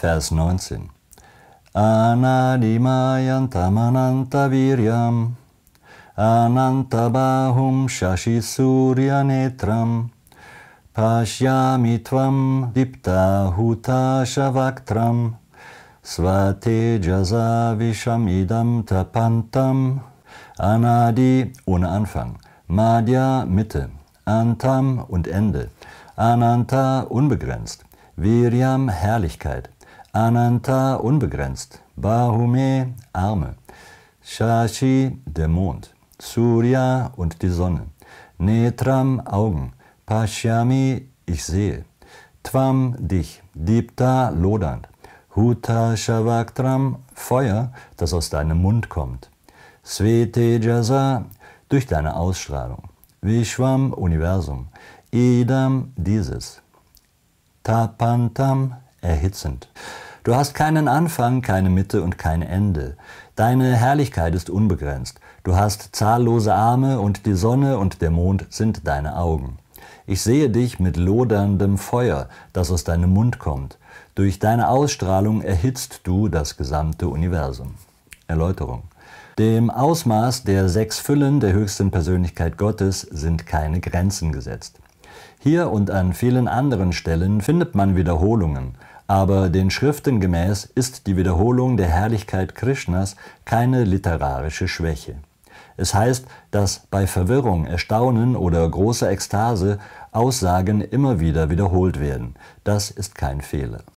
Vers 19. Anadimayantamanaviryam Anantabahum Shashi Surya Netram Pashyami Tvam Dipta Hutasha Svate Jasavisham Idam Tapantam Anadi ohne Anfang, Madhya Mitte, Antam und Ende, Ananta unbegrenzt, Viryam Herrlichkeit, Ananta unbegrenzt, Bahume Arme, Shashi der Mond, Surya und die Sonne, Netram Augen, Pashyami ich sehe, Twam, dich, Dipta lodernd. Huta Shavaktram Feuer, das aus deinem Mund kommt, Svetejasa durch deine Ausstrahlung, Vishwam Universum, Idam dieses, Tapantam erhitzend. Du hast keinen Anfang, keine Mitte und kein Ende. Deine Herrlichkeit ist unbegrenzt. Du hast zahllose Arme und die Sonne und der Mond sind deine Augen. Ich sehe dich mit loderndem Feuer, das aus deinem Mund kommt. Durch deine Ausstrahlung erhitzt du das gesamte Universum. Erläuterung. Dem Ausmaß der sechs Füllen der höchsten Persönlichkeit Gottes sind keine Grenzen gesetzt. Hier und an vielen anderen Stellen findet man Wiederholungen, aber den Schriften gemäß ist die Wiederholung der Herrlichkeit Krishnas keine literarische Schwäche. Es heißt, dass bei Verwirrung, Erstaunen oder großer Ekstase Aussagen immer wieder wiederholt werden. Das ist kein Fehler